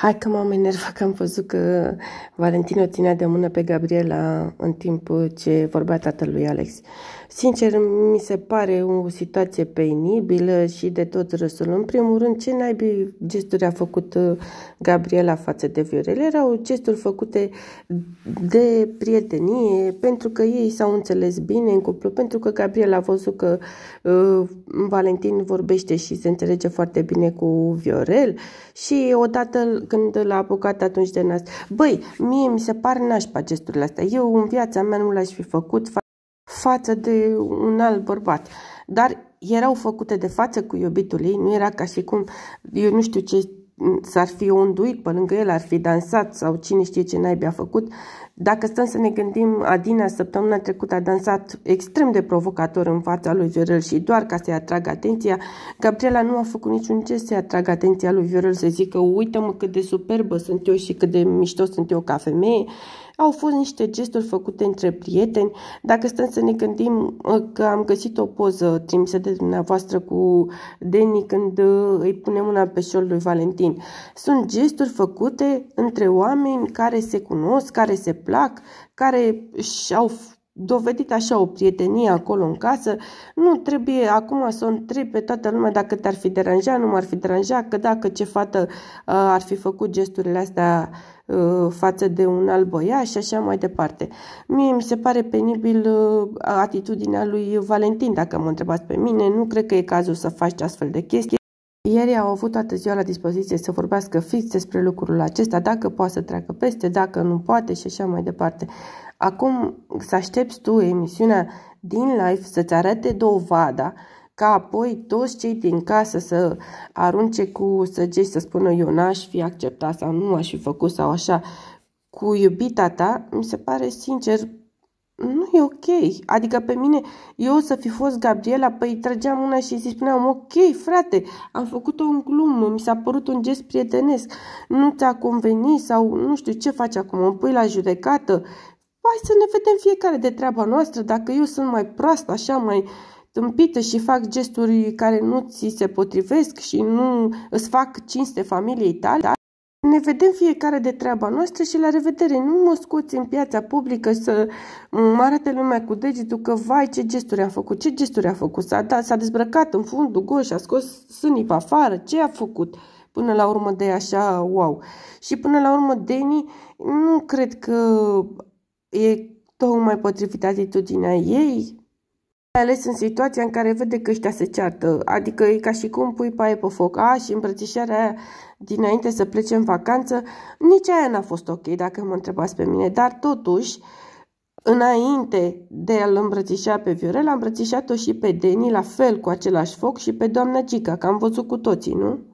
Hai că m-am enervat că am văzut că Valentino ținea de mână pe Gabriela în timp ce vorbea tatălui Alex. Sincer, mi se pare o situație penibilă și de tot râsul. În primul rând, ce naibii gesturi a făcut uh, Gabriela față de Viorel? Erau gesturi făcute de prietenie, pentru că ei s-au înțeles bine în cuplu, pentru că Gabriela a văzut că uh, Valentin vorbește și se înțelege foarte bine cu Viorel și odată când l-a apucat atunci de nas. Băi, mie mi se par nașpa gesturile astea. Eu în viața mea nu l-aș fi făcut fa- față de un alt bărbat. Dar erau făcute de față cu iubitul ei, nu era ca și cum, eu nu știu ce s-ar fi unduit pe lângă el, ar fi dansat sau cine știe ce naibi a făcut. Dacă stăm să ne gândim, Adina săptămâna trecută a dansat extrem de provocator în fața lui Viorel și doar ca să-i atragă atenția, Gabriela nu a făcut niciun gest să-i atragă atenția lui Viorel, să zică, uite-mă cât de superbă sunt eu și cât de mișto sunt eu ca femeie au fost niște gesturi făcute între prieteni. Dacă stăm să ne gândim uh, că am găsit o poză trimisă de dumneavoastră cu Deni când uh, îi punem una pe șol lui Valentin. Sunt gesturi făcute între oameni care se cunosc, care se plac, care și-au dovedit așa o prietenie acolo în casă, nu trebuie acum să o întrebi pe toată lumea dacă te-ar fi deranjat, nu m-ar fi deranjat, că dacă ce fată uh, ar fi făcut gesturile astea uh, față de un alt băiat și așa mai departe. Mie mi se pare penibil uh, atitudinea lui Valentin, dacă mă întrebați pe mine, nu cred că e cazul să faci astfel de chestii. Ieri au avut toată ziua la dispoziție să vorbească fix despre lucrul acesta, dacă poate să treacă peste, dacă nu poate și așa mai departe. Acum să aștepți tu emisiunea din live să-ți arate dovada ca apoi toți cei din casă să arunce cu săgești să spună eu n-aș fi acceptat sau nu aș fi făcut sau așa cu iubita ta, mi se pare sincer nu e ok. Adică pe mine, eu să fi fost Gabriela, păi trăgeam una și îi spuneam, ok, frate, am făcut-o în glumă, mi s-a părut un gest prietenesc, nu ți-a convenit sau nu știu ce faci acum, îmi pui la judecată. Hai să ne vedem fiecare de treaba noastră, dacă eu sunt mai proastă, așa, mai tâmpită și fac gesturi care nu ți se potrivesc și nu îți fac cinste familiei tale, ne vedem fiecare de treaba noastră și la revedere. Nu mă scoți în piața publică să mă arate lumea cu degetul că, vai, ce gesturi a făcut, ce gesturi a făcut. S-a, da, s-a dezbrăcat în fundul și a scos sânii pe afară, ce a făcut? Până la urmă de așa, wow. Și până la urmă, Deni, nu cred că e tocmai potrivit atitudinea ei ales în situația în care vede că ăștia se ceartă, adică e ca și cum pui paie pe foc, a, și îmbrățișarea aia dinainte să plece în vacanță, nici aia n-a fost ok, dacă mă întrebați pe mine, dar totuși, înainte de a-l îmbrățișa pe Viorel, am îmbrățișat-o și pe Deni, la fel cu același foc, și pe doamna Gica, că am văzut cu toții, nu?